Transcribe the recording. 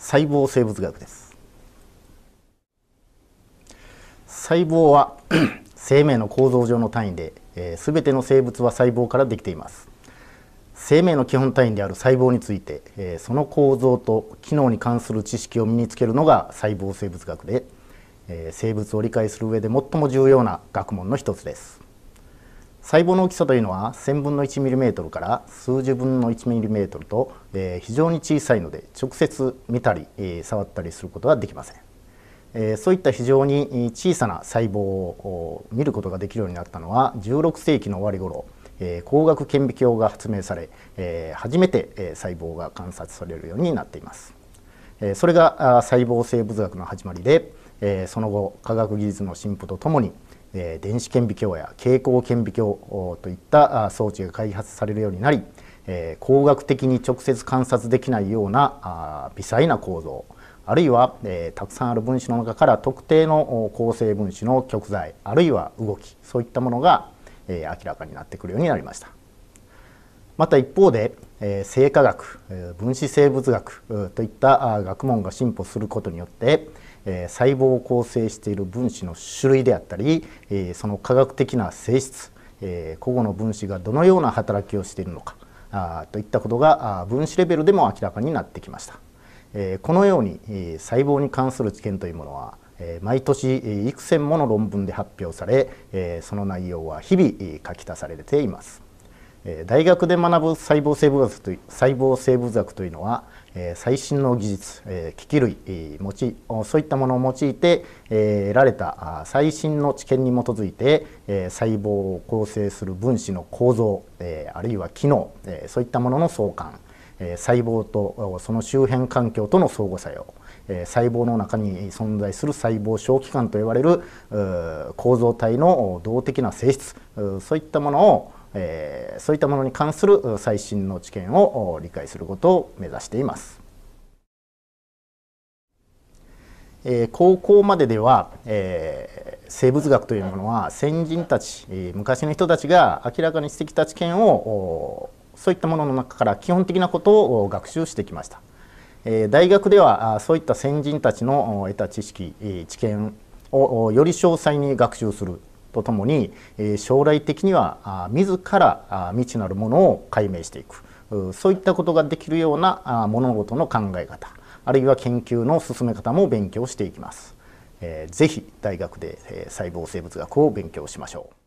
細胞生物学です細胞は 生命の構造上の単位で、えー、全ての生物は細胞からできています生命の基本単位である細胞について、えー、その構造と機能に関する知識を身につけるのが細胞生物学で、えー、生物を理解する上で最も重要な学問の一つです細胞の大きさというのは1000分の 1mm から数十分の 1mm と、えー、非常に小さいので直接見たり、えー、触ったりすることはできません、えー、そういった非常に小さな細胞を見ることができるようになったのは16世紀の終わり頃、えー、光学顕微鏡が発明され、えー、初めて、えー、細胞が観察されるようになっています、えー、それが細胞生物学の始まりで、えー、その後科学技術の進歩とともに電子顕微鏡や蛍光顕微鏡といった装置が開発されるようになり光学的に直接観察できないような微細な構造あるいはたくさんある分子の中から特定の構成分子の極材あるいは動きそういったものが明らかになってくるようになりました。また一方で生化学分子生物学といった学問が進歩することによってえ細胞を構成している分子の種類であったり、えその科学的な性質、え個々の分子がどのような働きをしているのかあといったことが分子レベルでも明らかになってきました。えこのように、細胞に関する知見というものは毎年幾千もの論文で発表されその内容は日々書き足されています。大学で学ぶ細胞生物学という細胞生物学というのは最新の技術機器類そういったものを用いて得られた最新の知見に基づいて細胞を構成する分子の構造あるいは機能そういったものの相関細胞とその周辺環境との相互作用細胞の中に存在する細胞小器官といわれる構造体の動的な性質そういったものをえー、そういったものに関する最新の知見を理解することを目指しています。えー、高校まででは、えー、生物学というものは先人たち、えー、昔の人たちが明らかにしてきた知見をそういったものの中から基本的なことを学習してきました。えー、大学ではそういった先人たちの得た知識知見をより詳細に学習するとともに、え将来的には自ら未知なるものを解明していくそういったことができるような物事の考え方あるいは研究の進め方も勉強していきます。えー、ぜひ大学で、え細胞生物学を勉強しましょう。